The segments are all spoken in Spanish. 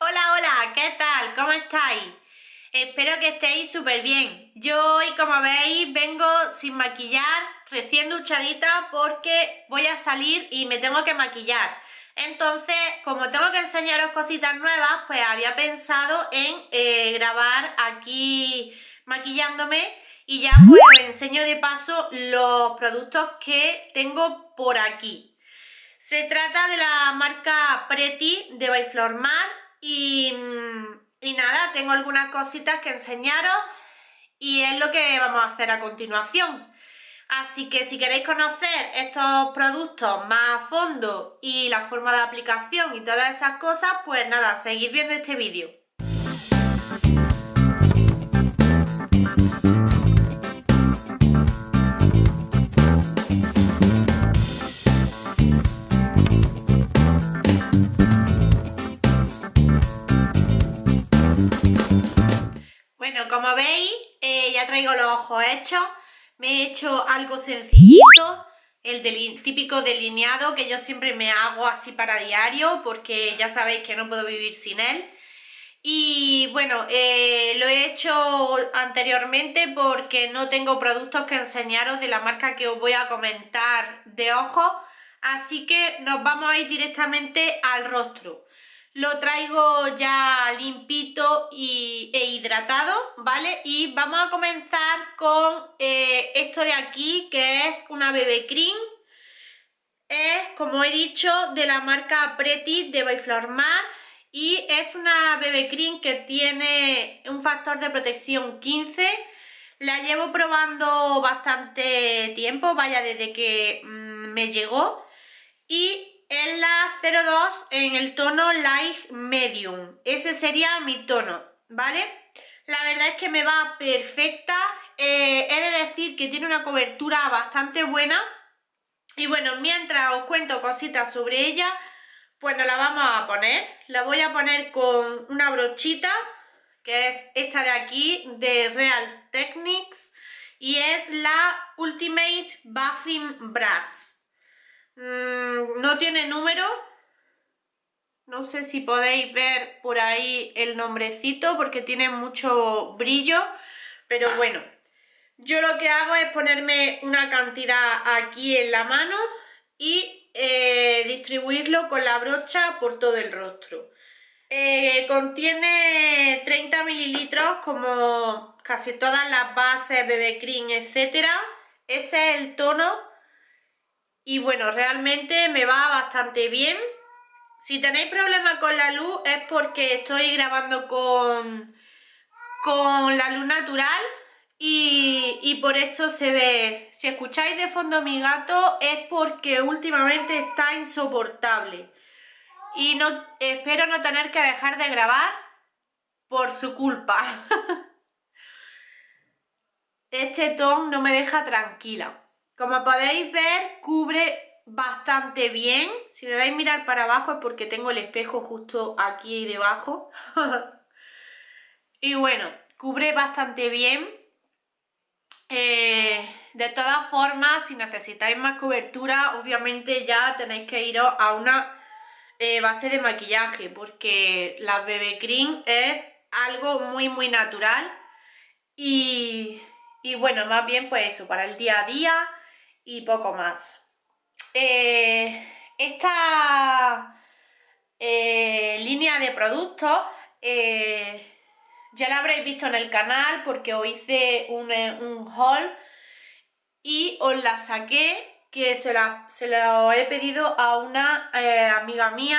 Hola, hola, ¿qué tal? ¿Cómo estáis? Espero que estéis súper bien. Yo hoy, como veis, vengo sin maquillar, recién duchadita, porque voy a salir y me tengo que maquillar. Entonces, como tengo que enseñaros cositas nuevas, pues había pensado en eh, grabar aquí maquillándome y ya pues, os enseño de paso los productos que tengo por aquí. Se trata de la marca Preti de By Mm, y, nada, tengo algunas cositas que enseñaros y es lo que vamos a hacer a continuación. Así que si queréis conocer estos productos más a fondo y la forma de aplicación y todas esas cosas, pues nada, seguid viendo este vídeo. veis, eh, ya traigo los ojos hechos. Me he hecho algo sencillito, el típico delineado que yo siempre me hago así para diario porque ya sabéis que no puedo vivir sin él. Y bueno, eh, lo he hecho anteriormente porque no tengo productos que enseñaros de la marca que os voy a comentar de ojos. Así que nos vamos a ir directamente al rostro lo traigo ya limpito y, e hidratado, ¿vale? Y vamos a comenzar con eh, esto de aquí, que es una BB Cream. Es, como he dicho, de la marca Pretty de By Mar y es una BB Cream que tiene un factor de protección 15. La llevo probando bastante tiempo, vaya, desde que mm, me llegó. Y es la 02 en el tono Light Medium. Ese sería mi tono, ¿vale? La verdad es que me va perfecta. Eh, he de decir que tiene una cobertura bastante buena. Y bueno, mientras os cuento cositas sobre ella, pues nos la vamos a poner. La voy a poner con una brochita, que es esta de aquí, de Real Techniques. Y es la Ultimate Buffing Brass. Mm, no tiene número. No sé si podéis ver por ahí el nombrecito porque tiene mucho brillo. Pero bueno, yo lo que hago es ponerme una cantidad aquí en la mano y eh, distribuirlo con la brocha por todo el rostro. Eh, contiene 30 mililitros como casi todas las bases, bebé cream, etc. Ese es el tono y bueno, realmente me va bastante bien. Si tenéis problemas con la luz es porque estoy grabando con, con la luz natural y, por eso se ve... Si escucháis de fondo a mi gato es porque últimamente está insoportable. Y no, espero no tener que dejar de grabar por su culpa. este ton no me deja tranquila. Como podéis ver, cubre bastante bien. Si me vais a mirar para abajo es porque tengo el espejo justo aquí debajo. y bueno, cubre bastante bien. Eh, de todas formas, si necesitáis más cobertura, obviamente ya tenéis que iros a una eh, base de maquillaje, porque la BB Cream es algo muy muy natural y, y bueno, más bien pues eso, para el día a día, y poco más. Eh, esta eh, línea de productos eh, ya la habréis visto en el canal porque os hice un, un haul y os la saqué que se la, se la he pedido a una amiga mía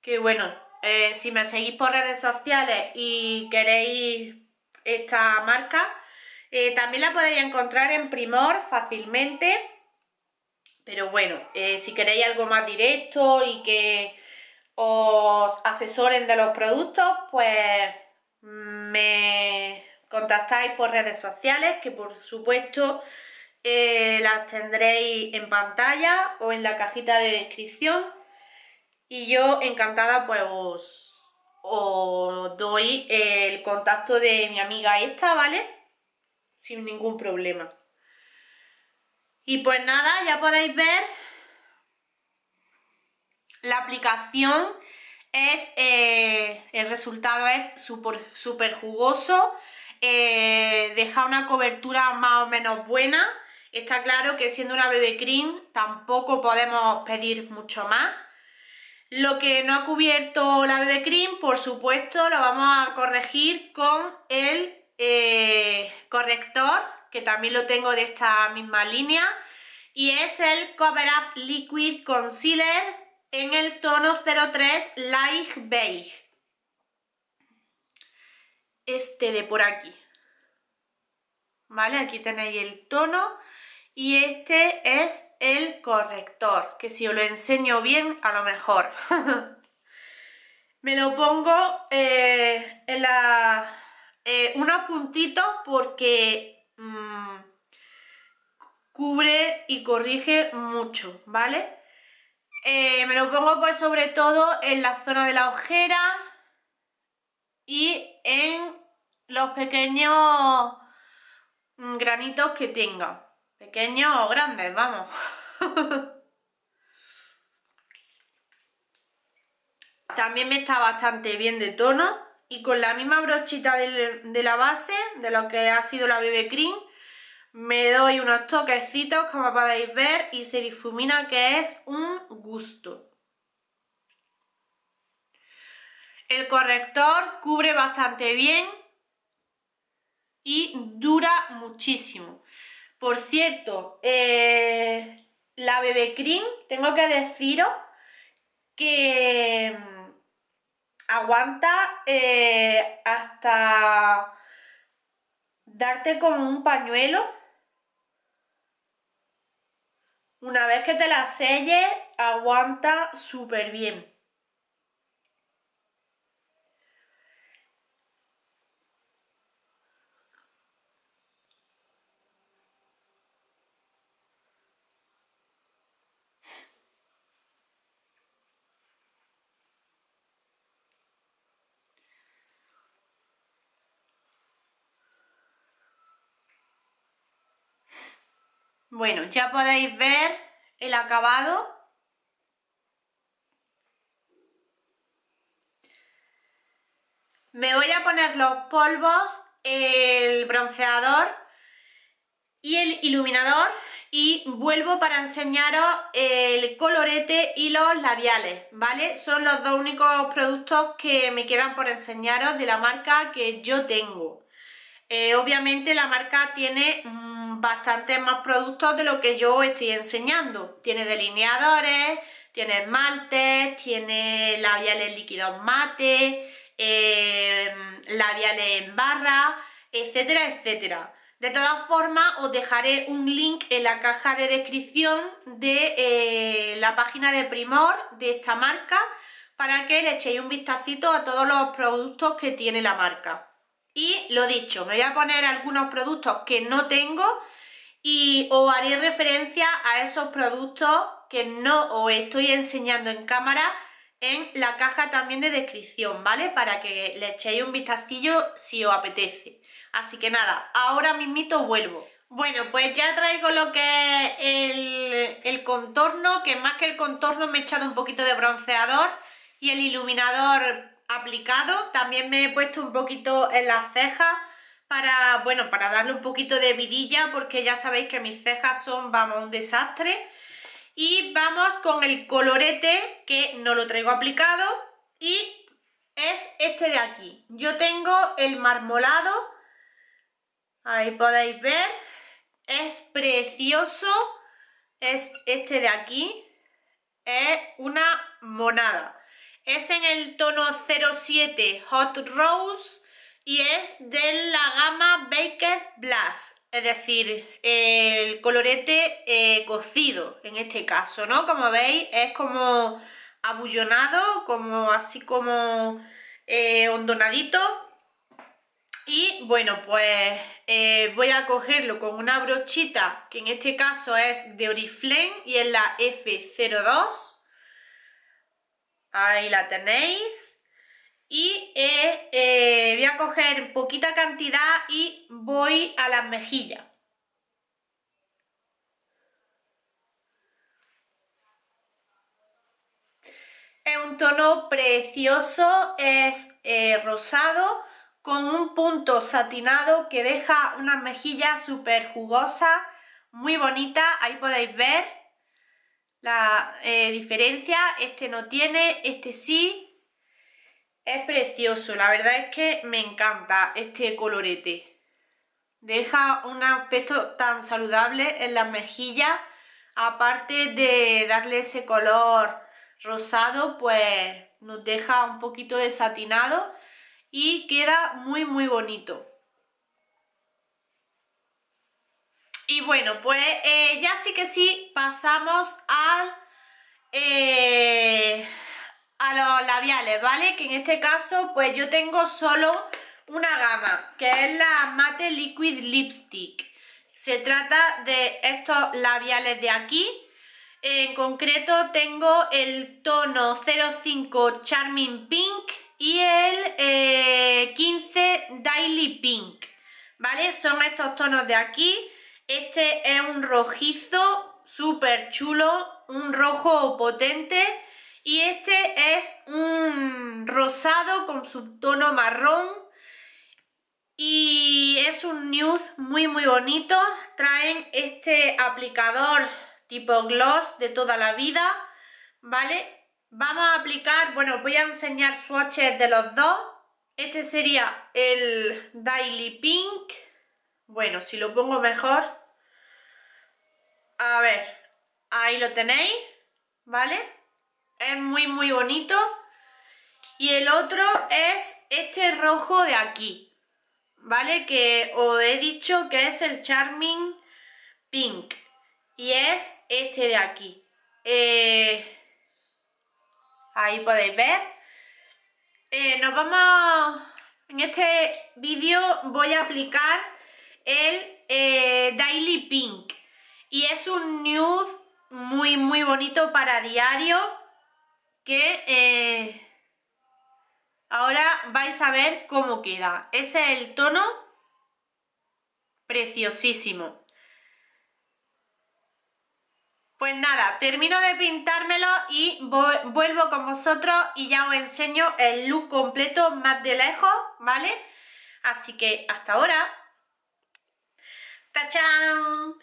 que bueno, si me seguís por redes sociales y queréis esta marca eh, también la podéis encontrar en Primor fácilmente, pero bueno, eh, si queréis algo más directo y que os asesoren de los productos, pues mm, me contactáis por redes sociales, que por supuesto eh, las tendréis en pantalla o en la cajita de descripción. Y yo encantada pues os, os doy el contacto de mi amiga esta, ¿vale? sin ningún problema. Y pues nada, ya podéis ver, la aplicación es, eh, el resultado es súper super jugoso, eh, deja una cobertura más o menos buena, está claro que siendo una BB cream tampoco podemos pedir mucho más. Lo que no ha cubierto la BB cream, por supuesto, lo vamos a corregir con el eh, corrector, que también lo tengo de esta misma línea, y es el Cover Up Liquid Concealer en el tono 03 Light Beige. Este de por aquí. ¿Vale? Aquí tenéis el tono y este es el corrector, que si os lo enseño bien, a lo mejor. Me lo pongo eh, en la eh, unos puntitos porque mm, cubre y corrige mucho, ¿vale? Eh, me lo pongo pues sobre todo en la zona de la ojera y en los pequeños mm, granitos que tenga. Pequeños o grandes, vamos. También me está bastante bien de tono y con la misma brochita de la base, de lo que ha sido la BB Cream, me doy unos toquecitos como podéis ver y se difumina que es un gusto. El corrector cubre bastante bien y dura muchísimo. Por cierto, eh, la BB Cream, tengo que deciros que aguanta eh, hasta darte como un pañuelo. Una vez que te la selles aguanta súper bien. Bueno, ya podéis ver el acabado. Me voy a poner los polvos, el bronceador y el iluminador y vuelvo para enseñaros el colorete y los labiales, ¿vale? Son los dos únicos productos que me quedan por enseñaros de la marca que yo tengo. Eh, obviamente la marca tiene mm, bastantes más productos de lo que yo estoy enseñando. Tiene delineadores, tiene esmaltes, tiene labiales líquidos mate, em, labiales en barra, etcétera, etcétera. De todas formas, os dejaré un link en la caja de descripción de eh, la página de Primor de esta marca para que le echéis un vistacito a todos los productos que tiene la marca. Y lo dicho, me voy a poner algunos productos que no tengo y os haré referencia a esos productos que no os estoy enseñando en cámara en la caja también de descripción, ¿vale? Para que le echéis un vistacillo si os apetece. Así que nada, ahora mismito vuelvo. Bueno, pues ya traigo lo que es el contorno, que más que el contorno me he echado un poquito de bronceador y el iluminador aplicado. También me he puesto un poquito en las cejas para, bueno, para darle un poquito de vidilla porque ya sabéis que mis cejas son, vamos, un desastre. Y vamos con el colorete que no lo traigo aplicado y es este de aquí. Yo tengo el marmolado, ahí podéis ver, es precioso, es este de aquí, es una monada. Es en el tono 07 Hot Rose y es de la gama Baked Blast, es decir, el colorete eh, cocido en este caso, ¿no? Como veis es como abullonado, como así como eh, hondonadito. Y bueno, pues eh, voy a cogerlo con una brochita que en este caso es de Oriflame y es la F02. Ahí la tenéis. Y eh, eh, voy a coger poquita cantidad y voy a las mejillas. Es un tono precioso, es eh, rosado con un punto satinado que deja una mejilla súper jugosas, muy bonita, ahí podéis ver la eh, diferencia, este no tiene, este sí. Es precioso, la verdad es que me encanta este colorete. Deja un aspecto tan saludable en las mejillas, aparte de darle ese color rosado, pues nos deja un poquito desatinado y queda muy muy bonito. Y bueno, pues eh, ya sí que sí, pasamos eh, a los labiales, ¿vale? Que en este caso, pues yo tengo solo una gama, que es la Mate Liquid Lipstick. Se trata de estos labiales de aquí. En concreto tengo el tono 05 Charming Pink y el 15 eh, Daily Pink, ¿vale? Son estos tonos de aquí este es un rojizo súper chulo, un rojo potente y este es un rosado con subtono marrón y es un nude muy muy bonito. Traen este aplicador tipo gloss de toda la vida, ¿vale? Vamos a aplicar, bueno, voy a enseñar swatches de los dos. Este sería el Daily Pink. Bueno, si lo pongo mejor. A ver, ahí lo tenéis, ¿vale? Es muy, muy bonito. Y el otro es este rojo de aquí, ¿vale? Que os he dicho que es el Charming Pink. Y es este de aquí. Eh, ahí podéis ver. Eh, nos vamos... En este vídeo voy a aplicar el eh, Daily Pink y es un nude muy muy bonito para diario que eh, ahora vais a ver cómo queda. Ese es el tono preciosísimo. Pues nada, termino de pintármelo y vuelvo con vosotros y ya os enseño el look completo más de lejos, ¿vale? Así que hasta ahora. ¡Tachán!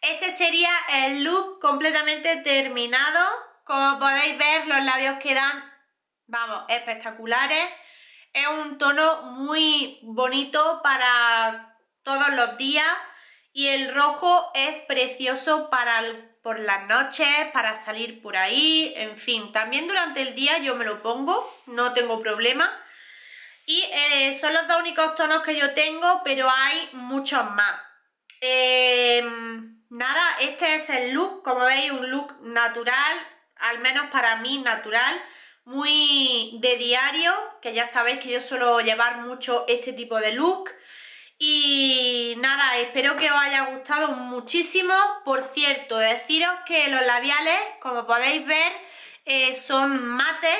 Este sería el look completamente terminado. Como podéis ver, los labios quedan, vamos, espectaculares. Es un tono muy bonito para todos los días. Y el rojo es precioso para por las noches, para salir por ahí, en fin. También durante el día yo me lo pongo, no tengo problema. Y eh, son los dos únicos tonos que yo tengo, pero hay muchos más. Em, nada, este es el look, como veis, un look natural, al menos para mí natural, muy de diario, que ya sabéis que yo suelo llevar mucho este tipo de look. Y nada, espero que os haya gustado muchísimo. Por cierto, deciros que los labiales, como podéis ver, eh, son mate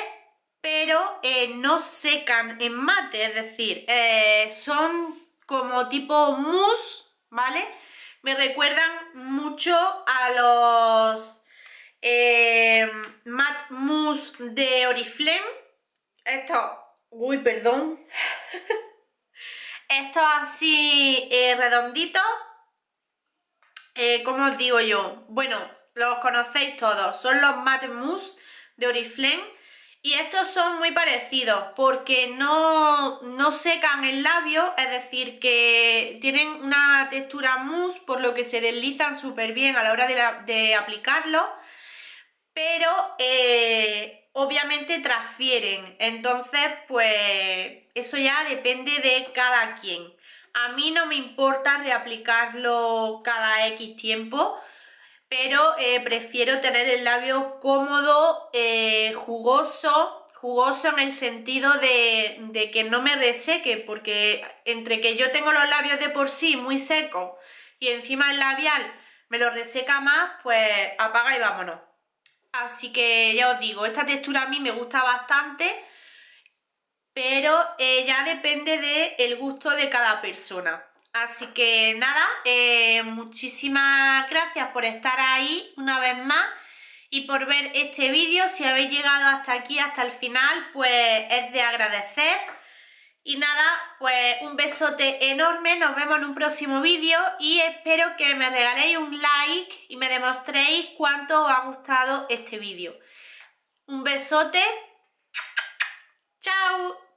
pero eh, no secan en mate, es decir, eh, son como tipo mousse ¿vale? Me recuerdan mucho a los eh, Matte Mousse de Oriflame. esto uy, perdón. esto así eh, redonditos. Eh, ¿Cómo os digo yo? Bueno, los conocéis todos. Son los Matte Mousse de Oriflame y estos son muy parecidos porque no, secan el labio, es decir, que tienen una textura mousse por lo que se deslizan súper bien a la hora de, aplicarlo, pero eh, obviamente transfieren, entonces pues eso ya depende de cada quien. A mí no me importa reaplicarlo cada X tiempo, pero eh, prefiero tener el labio cómodo, eh, jugoso, jugoso en el sentido de, que no me reseque, porque entre que yo tengo los labios de por sí muy secos y encima el labial me lo reseca más, pues apaga y vámonos. Así que ya os digo, esta textura a mí me gusta bastante, pero eh, ya depende del gusto de cada persona. Así que nada, eh, muchísimas gracias por estar ahí una vez más y por ver este vídeo. Si habéis llegado hasta aquí, hasta el final, pues es de agradecer. Y nada, pues un besote enorme, nos vemos en un próximo vídeo y espero que me regaléis un like y me demostréis cuánto os ha gustado este vídeo. Un besote, chao.